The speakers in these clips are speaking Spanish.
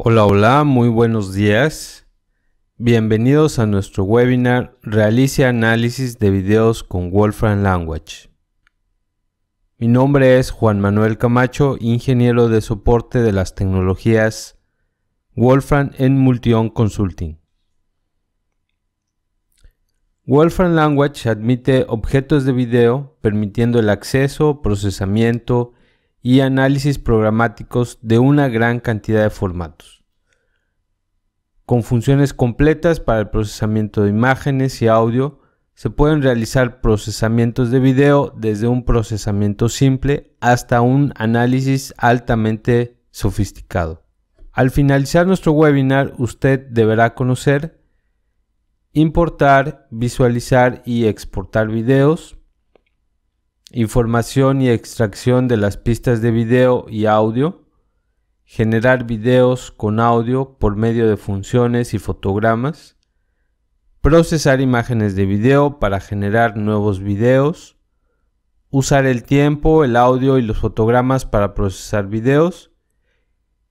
Hola, hola, muy buenos días. Bienvenidos a nuestro webinar Realice análisis de videos con Wolfram Language. Mi nombre es Juan Manuel Camacho, ingeniero de soporte de las tecnologías Wolfram en Multion Consulting. Wolfram Language admite objetos de video permitiendo el acceso, procesamiento y análisis programáticos de una gran cantidad de formatos, con funciones completas para el procesamiento de imágenes y audio, se pueden realizar procesamientos de video desde un procesamiento simple hasta un análisis altamente sofisticado. Al finalizar nuestro webinar, usted deberá conocer importar, visualizar y exportar videos, información y extracción de las pistas de video y audio, generar videos con audio por medio de funciones y fotogramas, procesar imágenes de video para generar nuevos videos, usar el tiempo, el audio y los fotogramas para procesar videos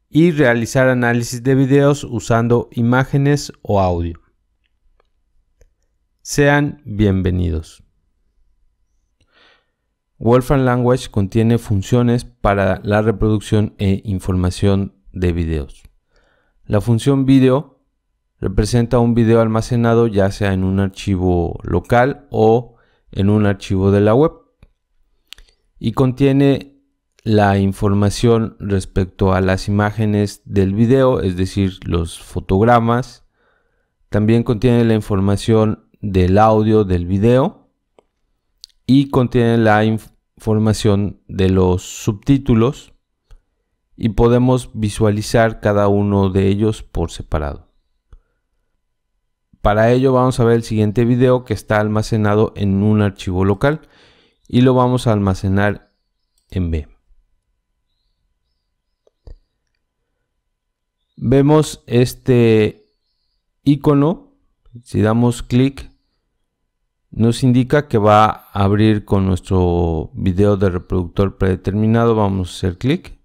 y realizar análisis de videos usando imágenes o audio. Sean bienvenidos. Wolfram Language contiene funciones para la reproducción e información de videos. La función video representa un video almacenado ya sea en un archivo local o en un archivo de la web y contiene la información respecto a las imágenes del video, es decir, los fotogramas. También contiene la información del audio del video y contiene la información de los subtítulos y podemos visualizar cada uno de ellos por separado. Para ello vamos a ver el siguiente video que está almacenado en un archivo local y lo vamos a almacenar en B. Vemos este icono, si damos clic nos indica que va a abrir con nuestro video de reproductor predeterminado. Vamos a hacer clic.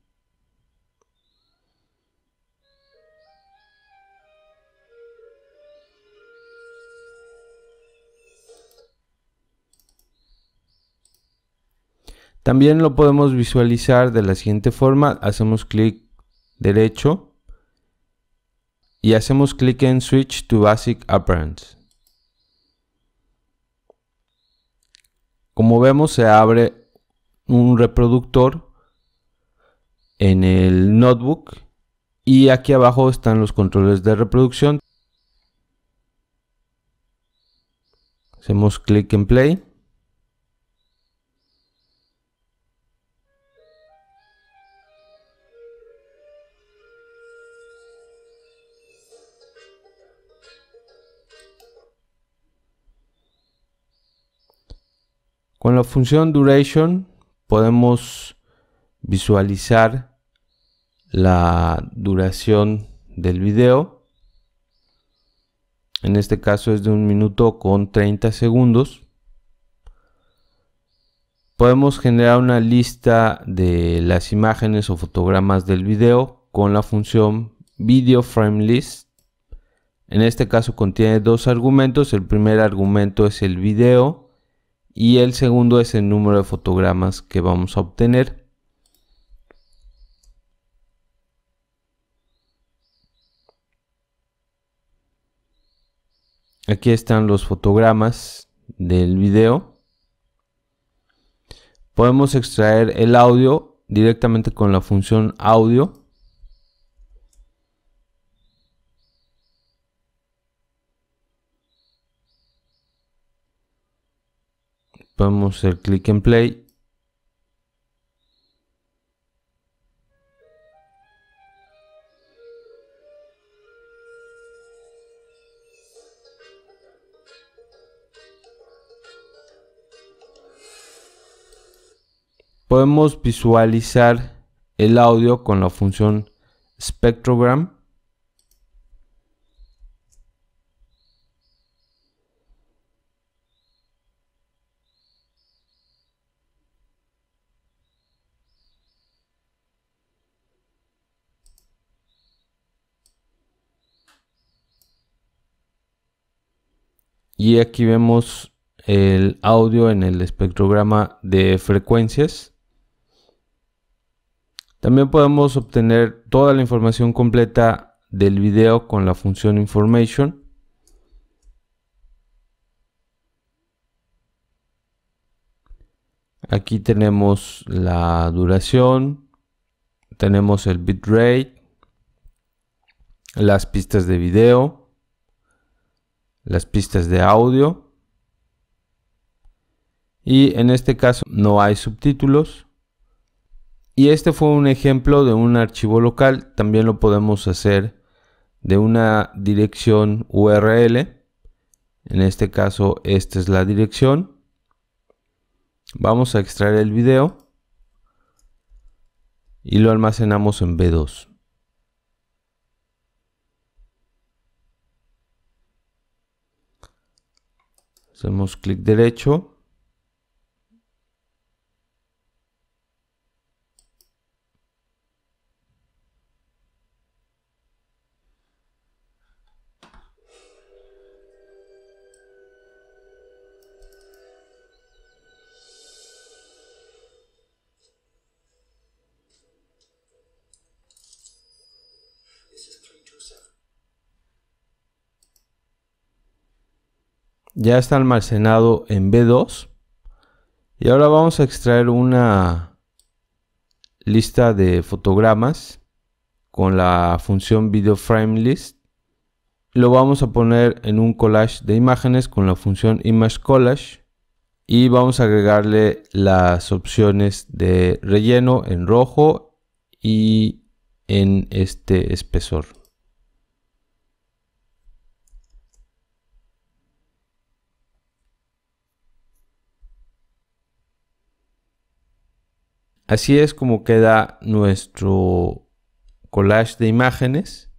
También lo podemos visualizar de la siguiente forma. Hacemos clic derecho y hacemos clic en Switch to Basic Appearance. Como vemos, se abre un reproductor en el notebook y aquí abajo están los controles de reproducción. Hacemos clic en play. Con la función duration podemos visualizar la duración del video. En este caso es de un minuto con 30 segundos. Podemos generar una lista de las imágenes o fotogramas del video con la función video frame list. En este caso contiene dos argumentos. El primer argumento es el video y el segundo es el número de fotogramas que vamos a obtener. Aquí están los fotogramas del video. Podemos extraer el audio directamente con la función audio. Podemos a hacer clic en play. Podemos visualizar el audio con la función Spectrogram. y aquí vemos el audio en el espectrograma de frecuencias. También podemos obtener toda la información completa del video con la función information. Aquí tenemos la duración, tenemos el bitrate, las pistas de video, las pistas de audio. Y en este caso no hay subtítulos. Y este fue un ejemplo de un archivo local. También lo podemos hacer de una dirección URL. En este caso, esta es la dirección. Vamos a extraer el video y lo almacenamos en B2. Hacemos clic derecho ya está almacenado en B2. Y ahora vamos a extraer una lista de fotogramas con la función video frame list. Lo vamos a poner en un collage de imágenes con la función image collage y vamos a agregarle las opciones de relleno en rojo y en este espesor. Así es como queda nuestro collage de imágenes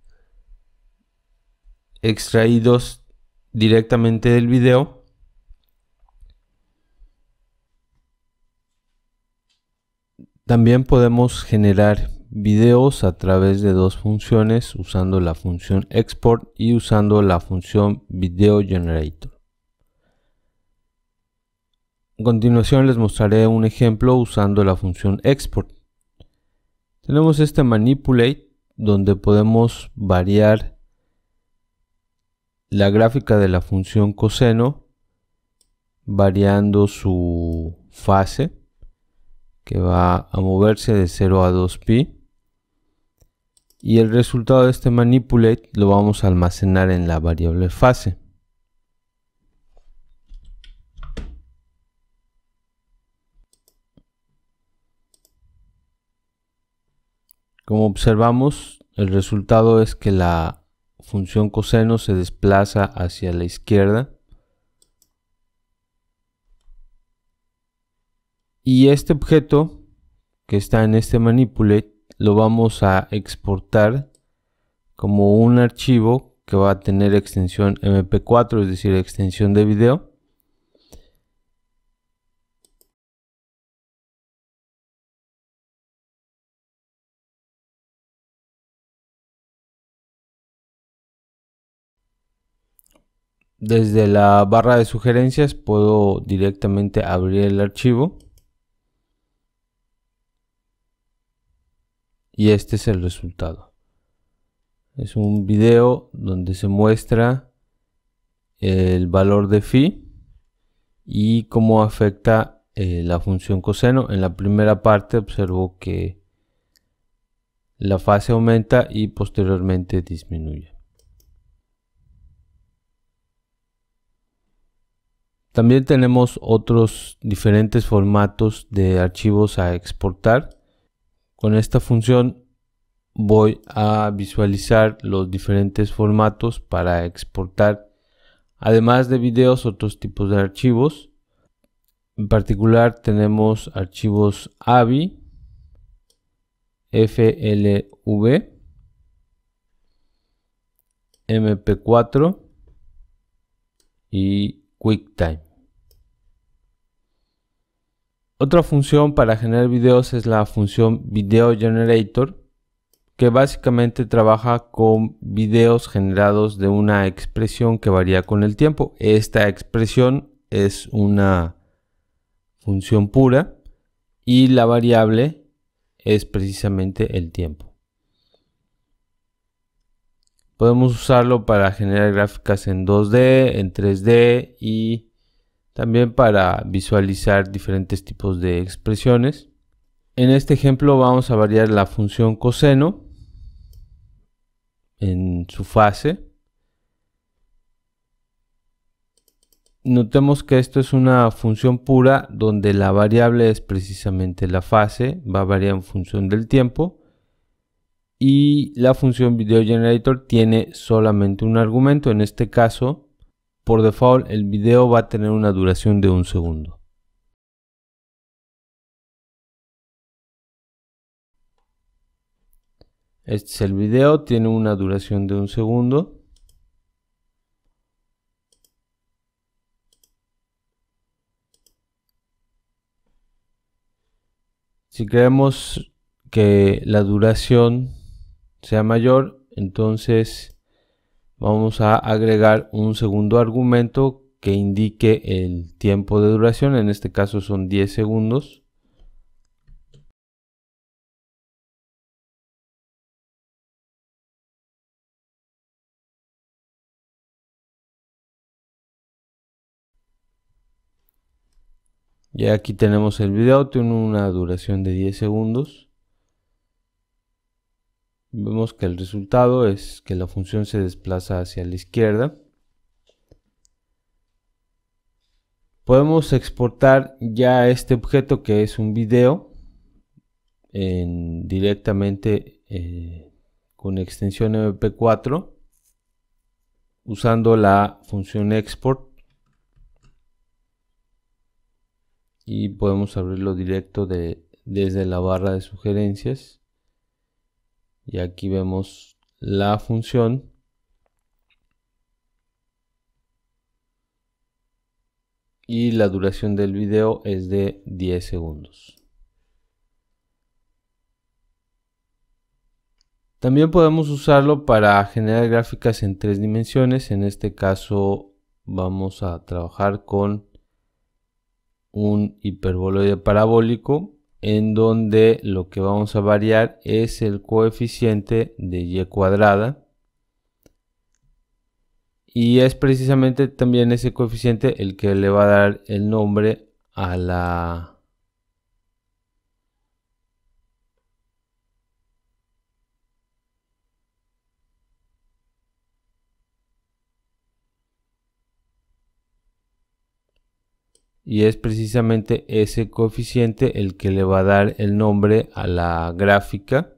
extraídos directamente del video. También podemos generar videos a través de dos funciones usando la función export y usando la función video generator. A continuación les mostraré un ejemplo usando la función export. Tenemos este manipulate donde podemos variar la gráfica de la función coseno variando su fase que va a moverse de 0 a 2pi y el resultado de este manipulate lo vamos a almacenar en la variable fase. Como observamos, el resultado es que la función coseno se desplaza hacia la izquierda. Y este objeto que está en este manipulate lo vamos a exportar como un archivo que va a tener extensión mp4, es decir, extensión de video. Desde la barra de sugerencias puedo directamente abrir el archivo. Y este es el resultado. Es un video donde se muestra el valor de phi y cómo afecta eh, la función coseno. En la primera parte observo que la fase aumenta y posteriormente disminuye. También tenemos otros diferentes formatos de archivos a exportar. Con esta función voy a visualizar los diferentes formatos para exportar. Además de videos, otros tipos de archivos. En particular tenemos archivos AVI, FLV, MP4 y QuickTime. Otra función para generar videos es la función Video Generator, que básicamente trabaja con videos generados de una expresión que varía con el tiempo. Esta expresión es una función pura y la variable es precisamente el tiempo. Podemos usarlo para generar gráficas en 2D, en 3D y también para visualizar diferentes tipos de expresiones. En este ejemplo vamos a variar la función coseno en su fase. Notemos que esto es una función pura donde la variable es precisamente la fase, va a variar en función del tiempo y la función video generator tiene solamente un argumento. En este caso, por default, el video va a tener una duración de un segundo. Este es el video, tiene una duración de un segundo. Si queremos que la duración sea mayor, entonces vamos a agregar un segundo argumento que indique el tiempo de duración, en este caso son 10 segundos. y aquí tenemos el video, tiene una duración de 10 segundos. Vemos que el resultado es que la función se desplaza hacia la izquierda. Podemos exportar ya este objeto que es un video directamente eh, con extensión mp4 usando la función export y podemos abrirlo directo desde la barra de sugerencias y aquí vemos la función. Y la duración del video es de 10 segundos. También podemos usarlo para generar gráficas en tres dimensiones. En este caso vamos a trabajar con un hiperboloide parabólico en donde lo que vamos a variar es el coeficiente de y cuadrada y es precisamente también ese coeficiente el que le va a dar el nombre a la y es precisamente ese coeficiente el que le va a dar el nombre a la gráfica.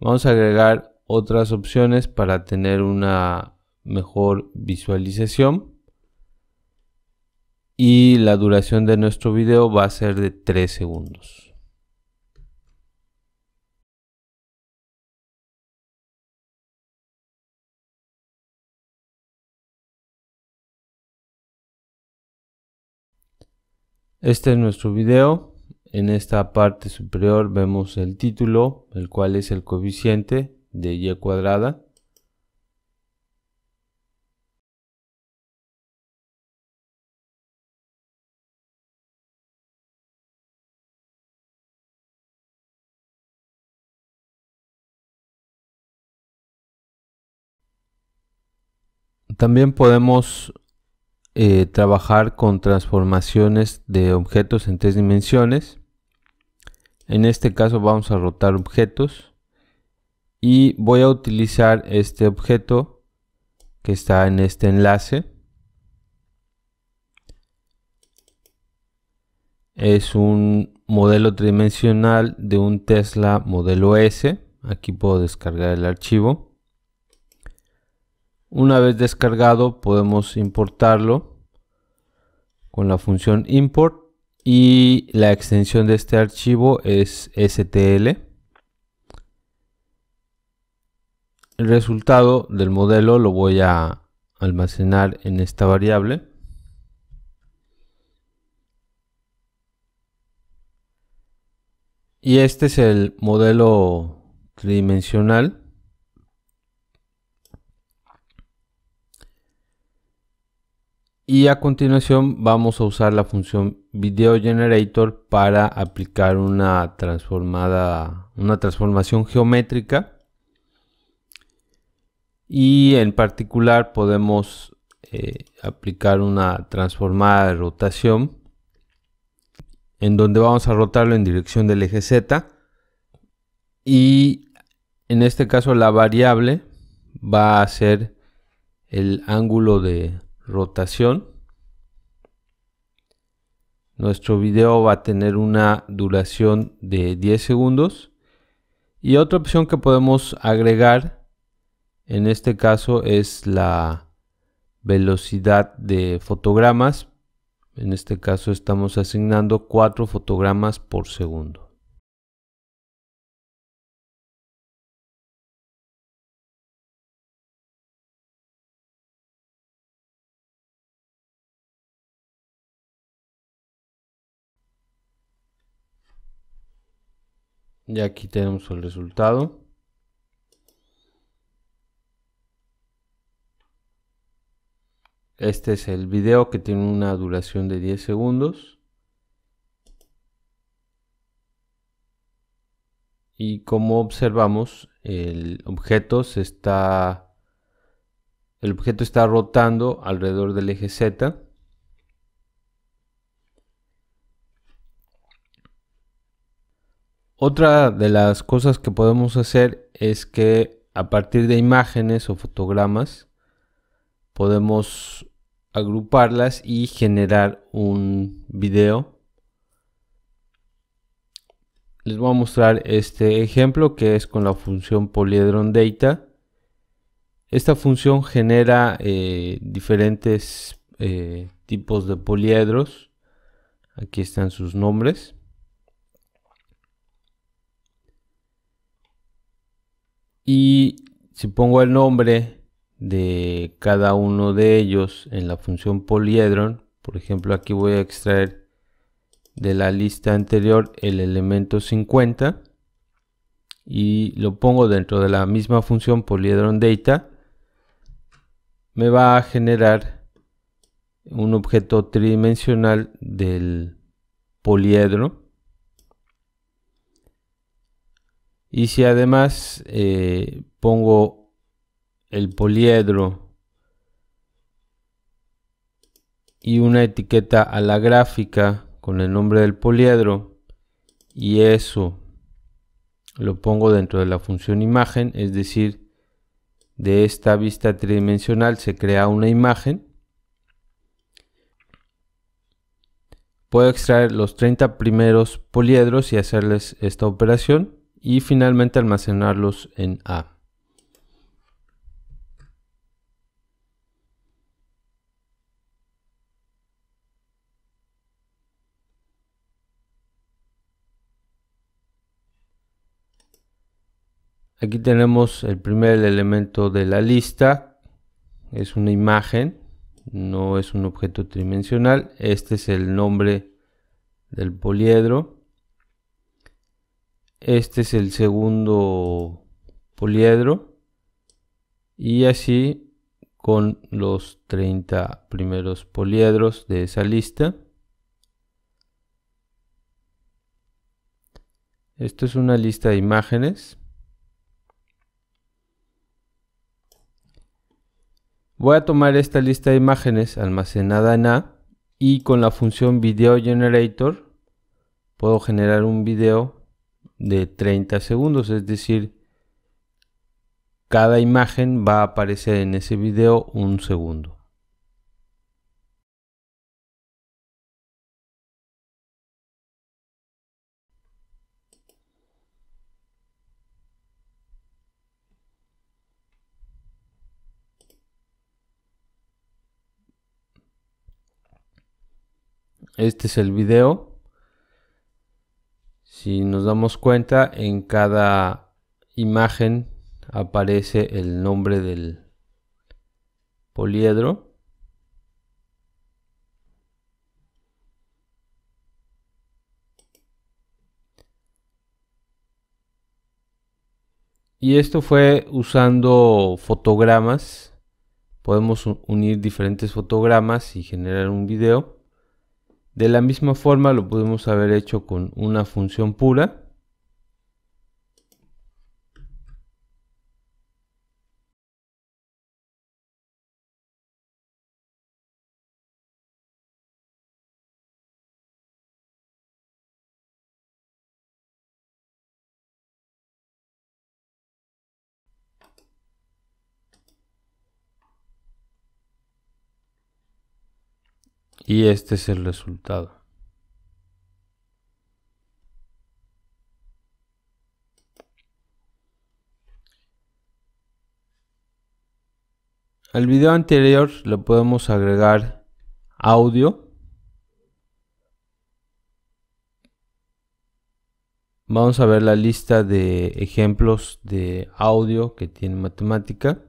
Vamos a agregar otras opciones para tener una mejor visualización. Y la duración de nuestro video va a ser de 3 segundos. Este es nuestro video. En esta parte superior vemos el título, el cual es el coeficiente de y cuadrada. También podemos eh, trabajar con transformaciones de objetos en tres dimensiones. En este caso vamos a rotar objetos y voy a utilizar este objeto que está en este enlace. Es un modelo tridimensional de un Tesla modelo S. Aquí puedo descargar el archivo. Una vez descargado podemos importarlo con la función import y la extensión de este archivo es STL. El resultado del modelo lo voy a almacenar en esta variable. Y este es el modelo tridimensional y a continuación vamos a usar la función video generator para aplicar una transformada una transformación geométrica y en particular podemos eh, aplicar una transformada de rotación en donde vamos a rotarlo en dirección del eje Z y en este caso la variable va a ser el ángulo de rotación. Nuestro video va a tener una duración de 10 segundos. Y otra opción que podemos agregar, en este caso, es la velocidad de fotogramas. En este caso estamos asignando 4 fotogramas por segundo. Y aquí tenemos el resultado. Este es el video que tiene una duración de 10 segundos. Y como observamos, el objeto se está el objeto está rotando alrededor del eje Z Otra de las cosas que podemos hacer es que a partir de imágenes o fotogramas podemos agruparlas y generar un video. Les voy a mostrar este ejemplo que es con la función polyhedron Data. Esta función genera eh, diferentes eh, tipos de poliedros. Aquí están sus nombres. Y si pongo el nombre de cada uno de ellos en la función poliedron, por ejemplo aquí voy a extraer de la lista anterior el elemento 50 y lo pongo dentro de la misma función poliedron data, me va a generar un objeto tridimensional del poliedro Y si además eh, pongo el poliedro y una etiqueta a la gráfica con el nombre del poliedro y eso lo pongo dentro de la función imagen, es decir, de esta vista tridimensional se crea una imagen. Puedo extraer los 30 primeros poliedros y hacerles esta operación y finalmente almacenarlos en A. Aquí tenemos el primer elemento de la lista, es una imagen, no es un objeto tridimensional. Este es el nombre del poliedro. Este es el segundo poliedro. Y así con los 30 primeros poliedros de esa lista. Esto es una lista de imágenes. Voy a tomar esta lista de imágenes almacenada en A y con la función Video Generator puedo generar un video de 30 segundos, es decir, cada imagen va a aparecer en ese video un segundo. Este es el video. Si nos damos cuenta, en cada imagen aparece el nombre del poliedro. Y esto fue usando fotogramas. Podemos unir diferentes fotogramas y generar un video. De la misma forma lo podemos haber hecho con una función pura Y este es el resultado. Al video anterior le podemos agregar audio. Vamos a ver la lista de ejemplos de audio que tiene matemática.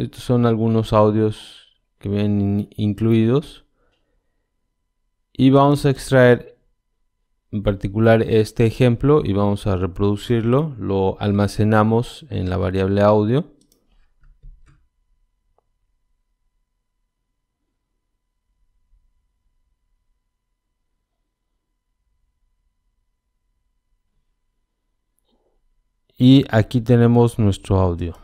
Estos son algunos audios que vienen incluidos. Y vamos a extraer en particular este ejemplo y vamos a reproducirlo. Lo almacenamos en la variable audio. Y aquí tenemos nuestro audio.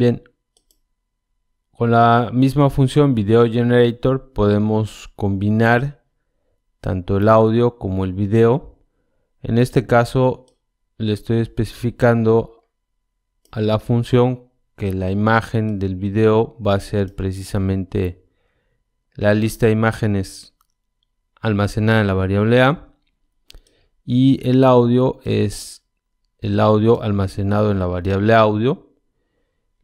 Bien, con la misma función video generator podemos combinar tanto el audio como el video. En este caso le estoy especificando a la función que la imagen del video va a ser precisamente la lista de imágenes almacenada en la variable A y el audio es el audio almacenado en la variable audio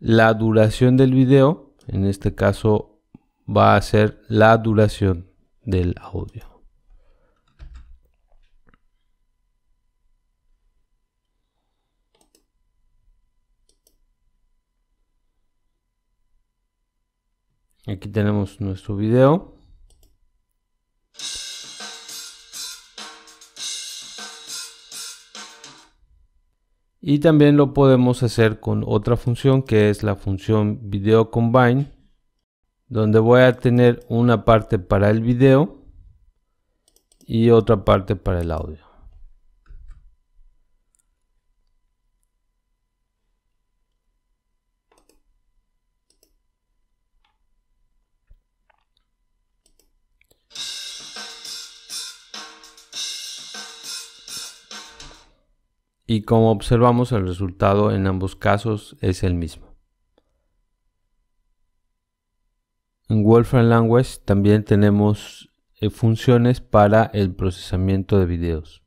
la duración del video, en este caso va a ser la duración del audio. Aquí tenemos nuestro video. Y también lo podemos hacer con otra función que es la función video combine, donde voy a tener una parte para el video y otra parte para el audio. y como observamos el resultado en ambos casos es el mismo. En Wolfram Language también tenemos eh, funciones para el procesamiento de videos.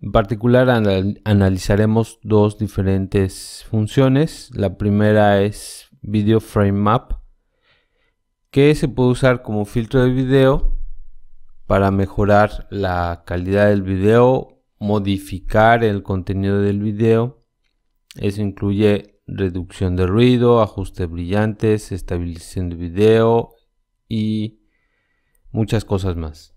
En particular analizaremos dos diferentes funciones. La primera es Video Frame Map, que se puede usar como filtro de video para mejorar la calidad del video modificar el contenido del video. Eso incluye reducción de ruido, ajuste brillantes, estabilización de video y muchas cosas más.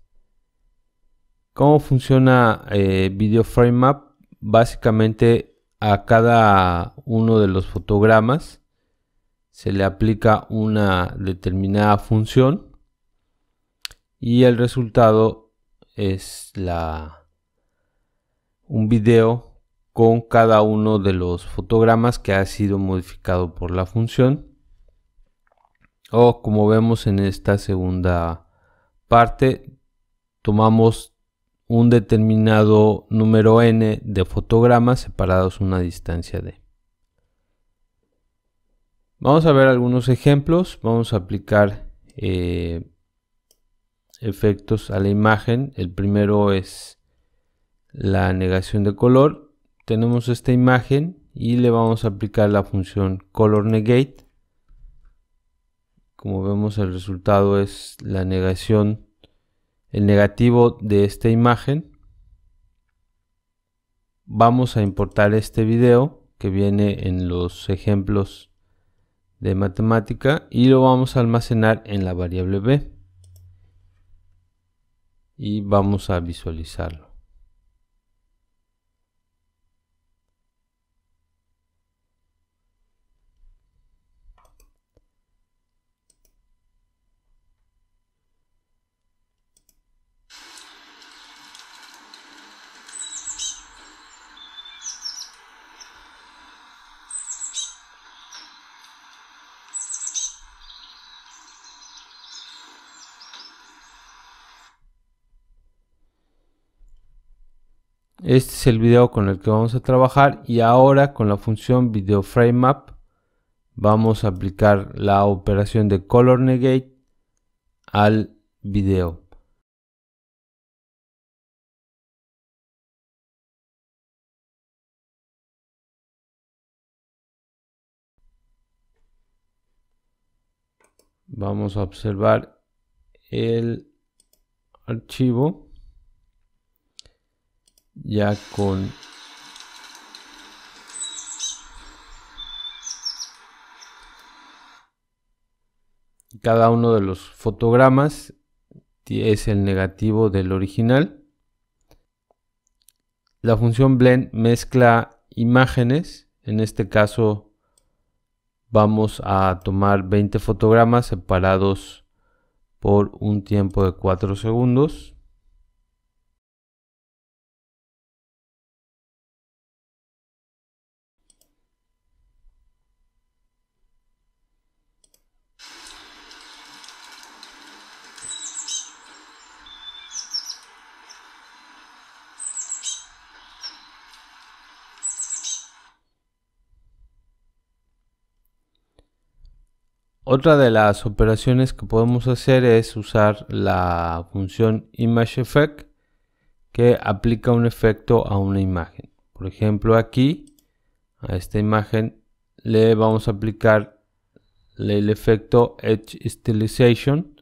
¿Cómo funciona eh, Video Frame Map? Básicamente a cada uno de los fotogramas se le aplica una determinada función y el resultado es la, un video con cada uno de los fotogramas que ha sido modificado por la función. O como vemos en esta segunda parte, tomamos un determinado número n de fotogramas separados una distancia d. Vamos a ver algunos ejemplos. Vamos a aplicar eh, efectos a la imagen. El primero es la negación de color, tenemos esta imagen y le vamos a aplicar la función color negate. Como vemos el resultado es la negación, el negativo de esta imagen. Vamos a importar este video que viene en los ejemplos de matemática y lo vamos a almacenar en la variable b y vamos a visualizarlo. Este es el video con el que vamos a trabajar y ahora con la función video frame map vamos a aplicar la operación de color negate al video. Vamos a observar el archivo ya con cada uno de los fotogramas es el negativo del original. La función blend mezcla imágenes, en este caso vamos a tomar 20 fotogramas separados por un tiempo de 4 segundos. otra de las operaciones que podemos hacer es usar la función ImageEffect que aplica un efecto a una imagen. Por ejemplo, aquí a esta imagen le vamos a aplicar el efecto Edge Stylization.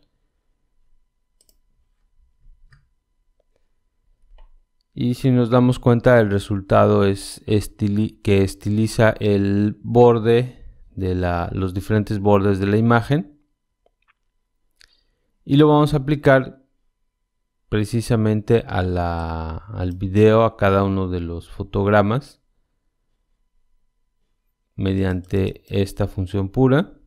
Y si nos damos cuenta, el resultado es que estiliza el borde de los diferentes bordes de la imagen y lo vamos a aplicar precisamente al video, a cada uno de los fotogramas mediante esta función pura.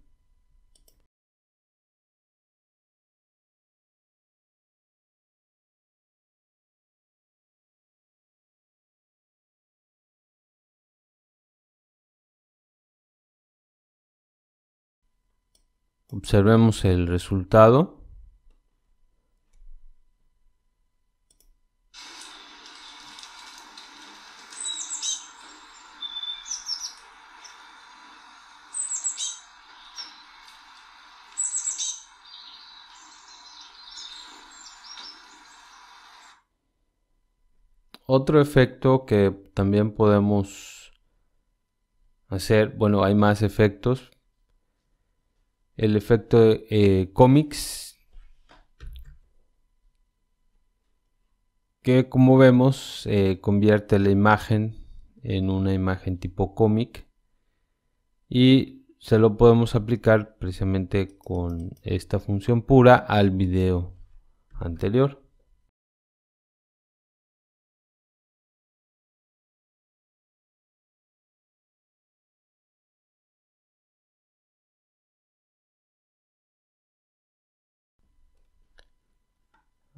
Observemos el resultado. Otro efecto que también podemos hacer, bueno, hay más efectos, el efecto eh, cómics, que como vemos eh, convierte la imagen en una imagen tipo cómic y se lo podemos aplicar precisamente con esta función pura al video anterior.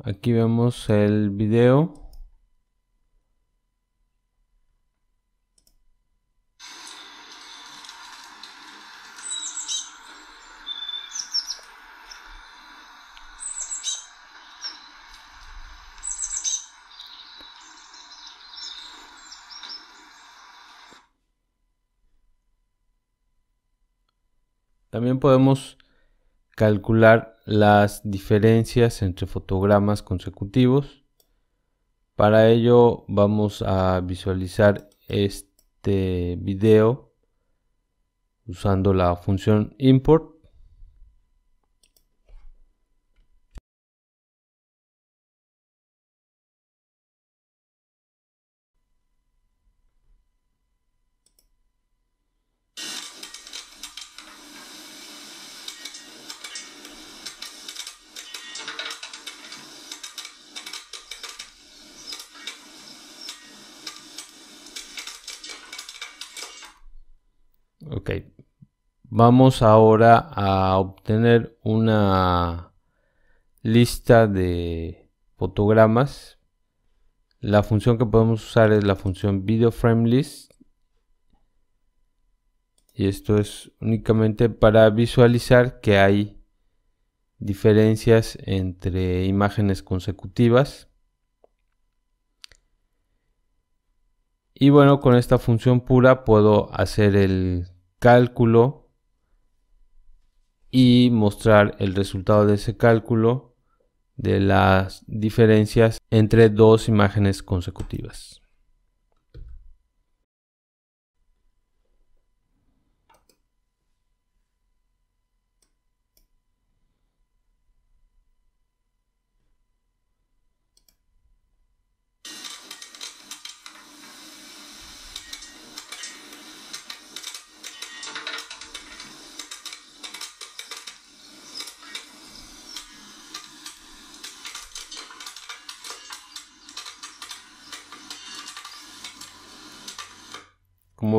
Aquí vemos el video. También podemos calcular las diferencias entre fotogramas consecutivos. Para ello vamos a visualizar este video usando la función import Ok, vamos ahora a obtener una lista de fotogramas. La función que podemos usar es la función video frame list y esto es únicamente para visualizar que hay diferencias entre imágenes consecutivas y bueno con esta función pura puedo hacer el cálculo y mostrar el resultado de ese cálculo de las diferencias entre dos imágenes consecutivas.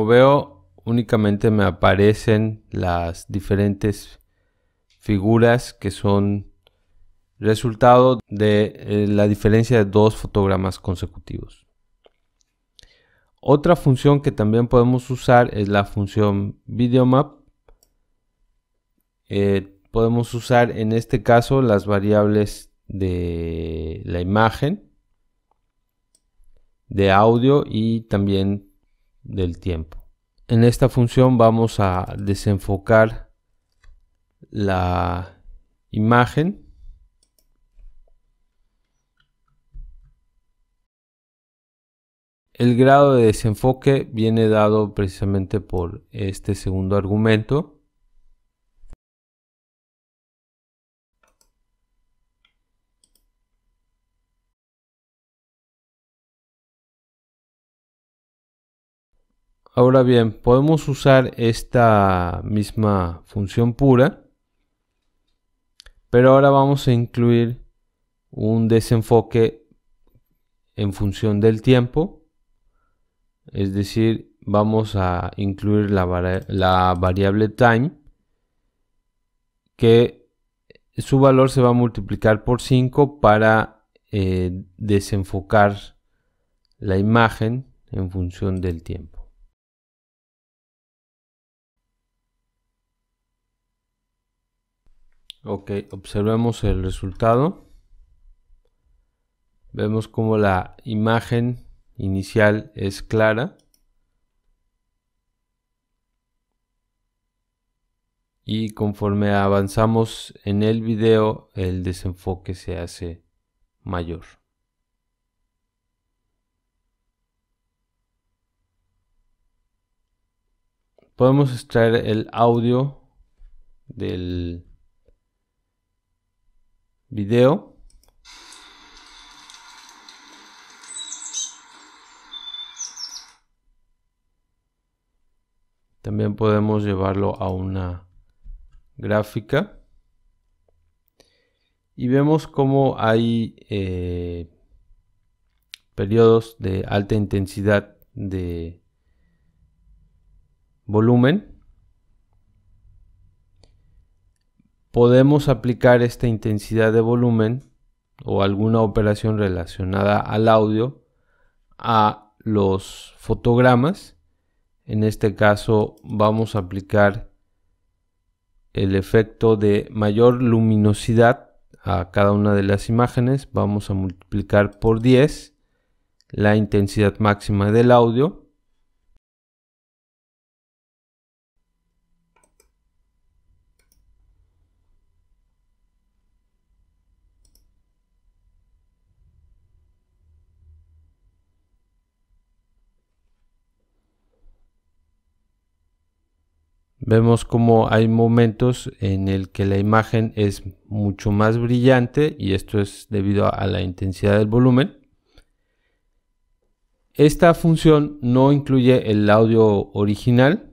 veo únicamente me aparecen las diferentes figuras que son resultado de eh, la diferencia de dos fotogramas consecutivos. Otra función que también podemos usar es la función VideoMap. map eh, podemos usar en este caso las variables de la imagen, de audio y también del tiempo en esta función vamos a desenfocar la imagen El grado de desenfoque viene dado precisamente por este segundo argumento. Ahora bien, podemos usar esta misma función pura, pero ahora vamos a incluir un desenfoque en función del tiempo, es decir, vamos a incluir la, variable time, que su valor se va a multiplicar por 5 para eh, desenfocar la imagen en función del tiempo. Ok, observemos el resultado. Vemos como la imagen inicial es clara. Y conforme avanzamos en el video, el desenfoque se hace mayor. Podemos extraer el audio del video. También podemos llevarlo a una gráfica. Y vemos cómo hay eh, periodos de alta intensidad de volumen podemos aplicar esta intensidad de volumen o alguna operación relacionada al audio a los fotogramas. En este caso vamos a aplicar el efecto de mayor luminosidad a cada una de las imágenes. Vamos a multiplicar por 10 la intensidad máxima del audio vemos como hay momentos en el que la imagen es mucho más brillante y esto es debido a la intensidad del volumen. Esta función no incluye el audio original.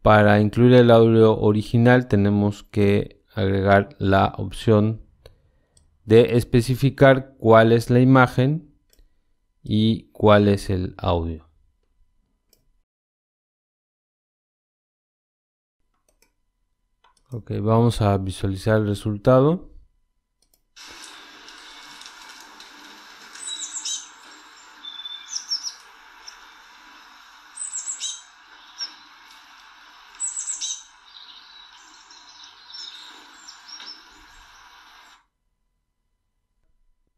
Para incluir el audio original tenemos que agregar la opción de especificar cuál es la imagen y cuál es el audio. Ok, vamos a visualizar el resultado.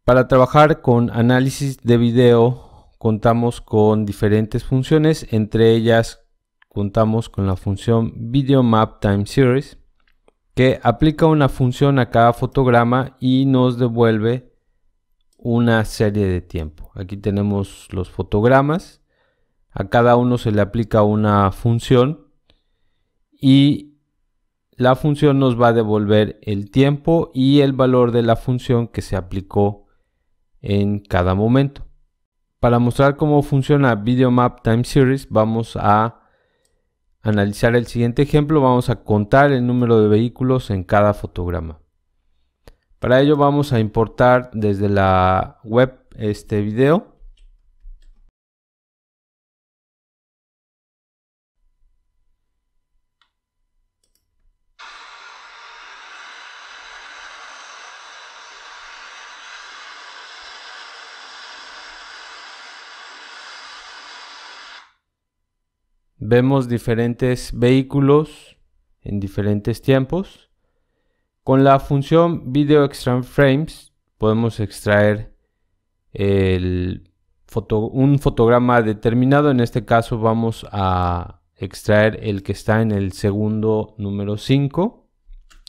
Para trabajar con análisis de video contamos con diferentes funciones, entre ellas contamos con la función Video Map Time Series, que aplica una función a cada fotograma y nos devuelve una serie de tiempo. Aquí tenemos los fotogramas, a cada uno se le aplica una función y la función nos va a devolver el tiempo y el valor de la función que se aplicó en cada momento. Para mostrar cómo funciona VideoMap Time Series vamos a analizar el siguiente ejemplo, vamos a contar el número de vehículos en cada fotograma. Para ello vamos a importar desde la web este video vemos diferentes vehículos en diferentes tiempos. Con la función video extract frames podemos extraer foto, un fotograma determinado. En este caso vamos a extraer el que está en el segundo número 5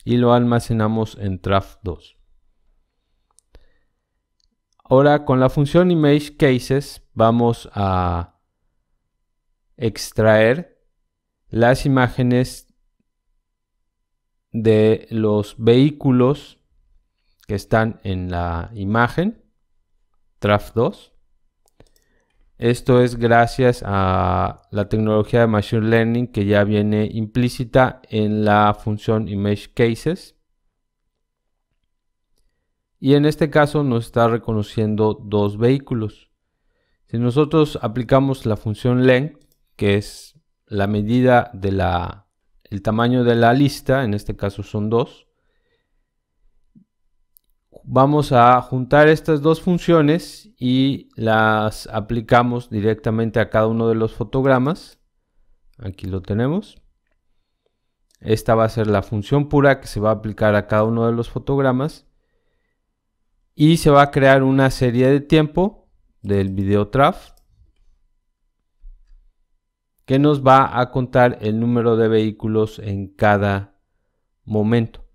y lo almacenamos en TRAF 2. Ahora con la función image cases vamos a extraer las imágenes de los vehículos que están en la imagen TRAF 2. Esto es gracias a la tecnología de Machine Learning que ya viene implícita en la función Image Cases. Y en este caso nos está reconociendo dos vehículos. Si nosotros aplicamos la función length, que es la medida de la el tamaño de la lista, en este caso son dos. Vamos a juntar estas dos funciones y las aplicamos directamente a cada uno de los fotogramas. Aquí lo tenemos. Esta va a ser la función pura que se va a aplicar a cada uno de los fotogramas. Y se va a crear una serie de tiempo del video draft que nos va a contar el número de vehículos en cada momento.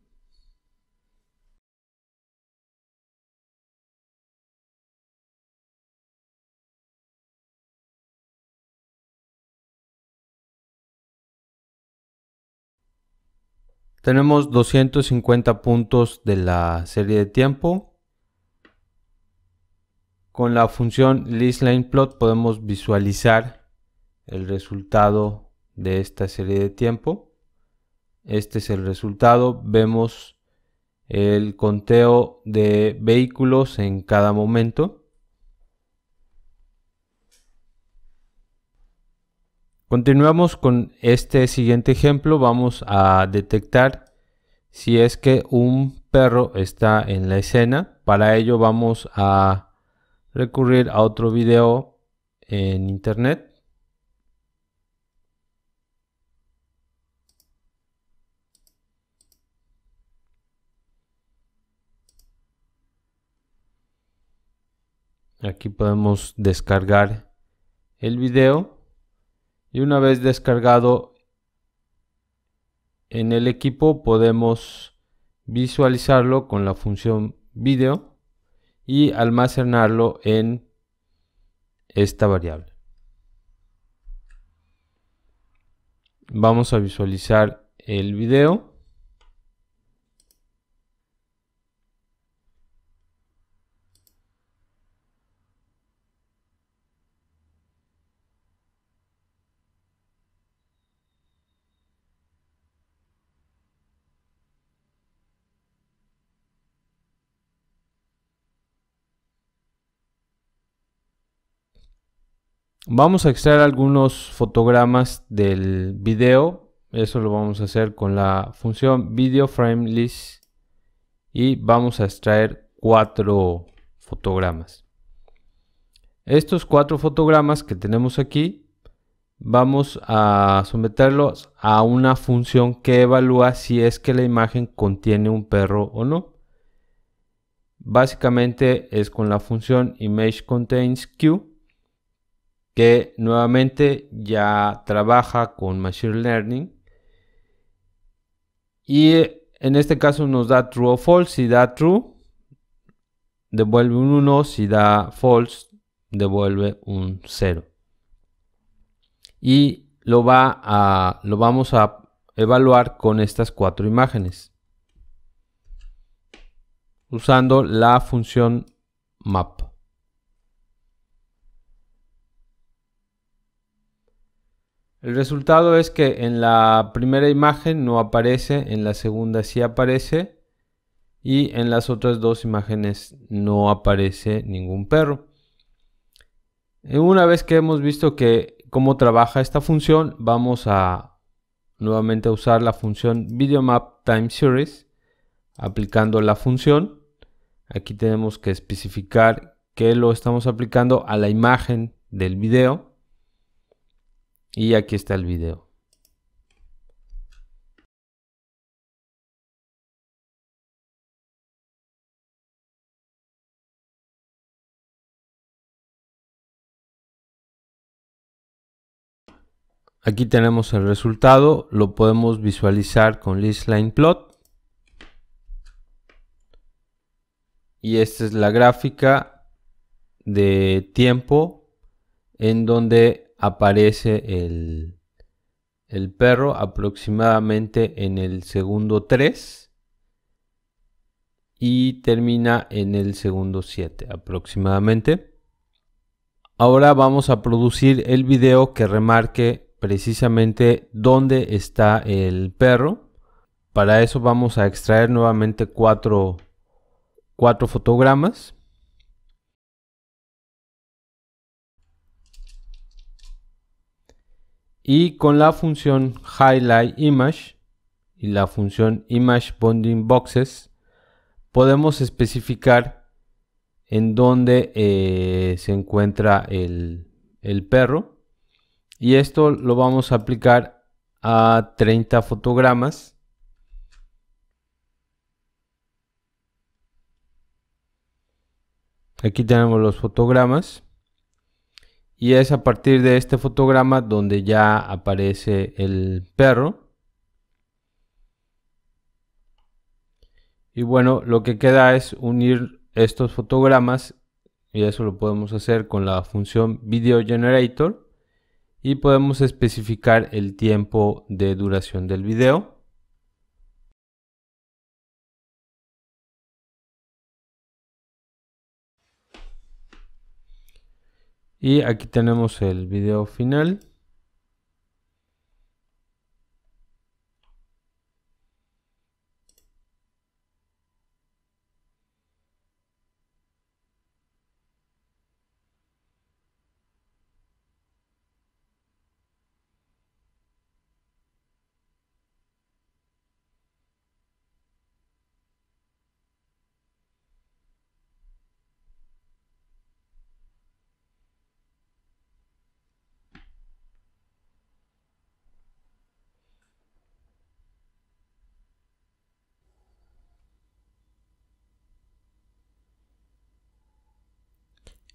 Tenemos 250 puntos de la serie de tiempo. Con la función ListLinePlot podemos visualizar el resultado de esta serie de tiempo. Este es el resultado. Vemos el conteo de vehículos en cada momento. Continuamos con este siguiente ejemplo. Vamos a detectar si es que un perro está en la escena. Para ello vamos a recurrir a otro video en internet. Aquí podemos descargar el video. Y una vez descargado en el equipo podemos visualizarlo con la función video y almacenarlo en esta variable. Vamos a visualizar el video. Vamos a extraer algunos fotogramas del video. Eso lo vamos a hacer con la función video frame list y vamos a extraer cuatro fotogramas. Estos cuatro fotogramas que tenemos aquí vamos a someterlos a una función que evalúa si es que la imagen contiene un perro o no. Básicamente es con la función image contains que nuevamente ya trabaja con Machine Learning. Y eh, en este caso nos da true o false. Si da true, devuelve un 1. Si da false, devuelve un 0. Y lo, va a, lo vamos a evaluar con estas cuatro imágenes. Usando la función map. El resultado es que en la primera imagen no aparece, en la segunda sí aparece y en las otras dos imágenes no aparece ningún perro. Eh, una vez que hemos visto que cómo trabaja esta función, vamos a nuevamente usar la función VideoMapTimeSeries Time Series aplicando la función. Aquí tenemos que especificar que lo estamos aplicando a la imagen del video y aquí está el video. Aquí tenemos el resultado, lo podemos visualizar con line plot. Y esta es la gráfica de tiempo en donde aparece el, perro aproximadamente en el segundo 3 y termina en el segundo 7 aproximadamente. Ahora vamos a producir el video que remarque precisamente dónde está el perro. Para eso vamos a extraer nuevamente cuatro fotogramas. y con la función highlight image y la función image bonding boxes podemos especificar en dónde eh, se encuentra el, el perro y esto lo vamos a aplicar a 30 fotogramas aquí tenemos los fotogramas y es a partir de este fotograma donde ya aparece el perro. Y bueno, lo que queda es unir estos fotogramas y eso lo podemos hacer con la función video generator y podemos especificar el tiempo de duración del video. Y aquí tenemos el video final.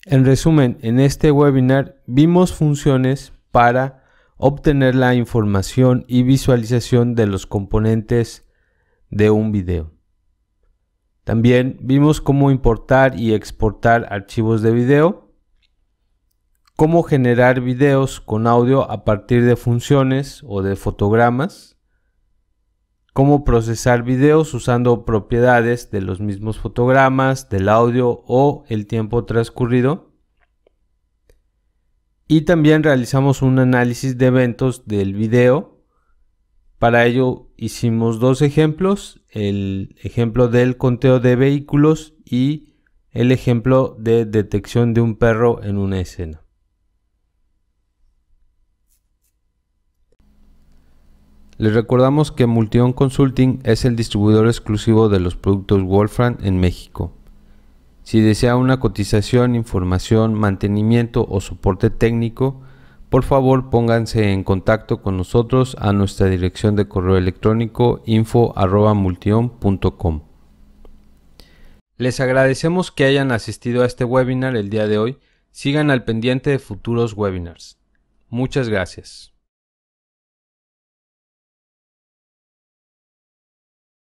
En resumen, en este webinar vimos funciones para obtener la información y visualización de los componentes de un video. También vimos cómo importar y exportar archivos de video, cómo generar videos con audio a partir de funciones o de fotogramas, cómo procesar videos usando propiedades de los mismos fotogramas, del audio o el tiempo transcurrido. Y también realizamos un análisis de eventos del video. Para ello hicimos dos ejemplos, el ejemplo del conteo de vehículos y el ejemplo de detección de un perro en una escena. Les recordamos que Multion Consulting es el distribuidor exclusivo de los productos Wolfram en México. Si desea una cotización, información, mantenimiento o soporte técnico, por favor pónganse en contacto con nosotros a nuestra dirección de correo electrónico info.multion.com. Les agradecemos que hayan asistido a este webinar el día de hoy. Sigan al pendiente de futuros webinars. Muchas gracias.